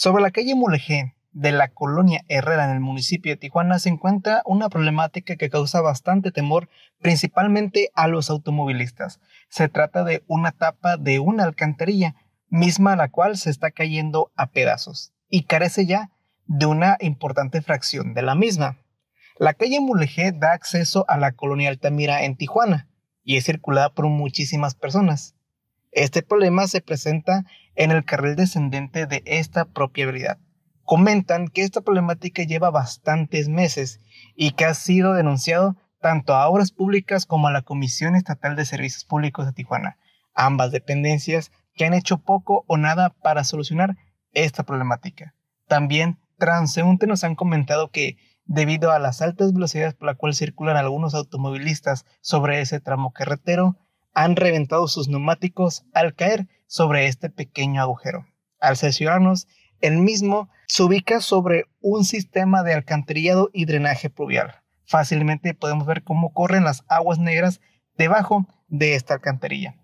Sobre la calle Mulegé de la colonia Herrera en el municipio de Tijuana se encuentra una problemática que causa bastante temor principalmente a los automovilistas. Se trata de una tapa de una alcantarilla, misma la cual se está cayendo a pedazos y carece ya de una importante fracción de la misma. La calle Mulegé da acceso a la colonia Altamira en Tijuana y es circulada por muchísimas personas. Este problema se presenta en el carril descendente de esta propia Comentan que esta problemática lleva bastantes meses y que ha sido denunciado tanto a Obras Públicas como a la Comisión Estatal de Servicios Públicos de Tijuana, ambas dependencias que han hecho poco o nada para solucionar esta problemática. También transeúntes nos han comentado que debido a las altas velocidades por la cual circulan algunos automovilistas sobre ese tramo carretero, han reventado sus neumáticos al caer sobre este pequeño agujero. Al cerciorarnos, el mismo se ubica sobre un sistema de alcantarillado y drenaje pluvial. Fácilmente podemos ver cómo corren las aguas negras debajo de esta alcantarilla.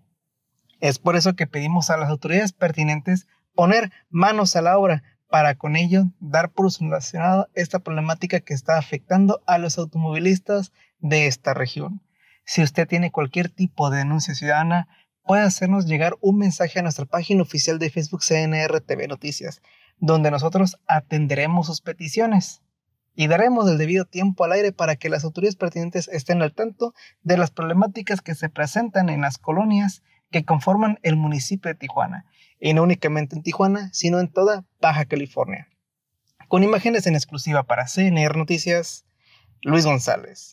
Es por eso que pedimos a las autoridades pertinentes poner manos a la obra para con ello dar por solucionada esta problemática que está afectando a los automovilistas de esta región. Si usted tiene cualquier tipo de denuncia ciudadana, puede hacernos llegar un mensaje a nuestra página oficial de Facebook CNR TV Noticias, donde nosotros atenderemos sus peticiones y daremos el debido tiempo al aire para que las autoridades pertinentes estén al tanto de las problemáticas que se presentan en las colonias que conforman el municipio de Tijuana, y no únicamente en Tijuana, sino en toda Baja California. Con imágenes en exclusiva para CNR Noticias, Luis González.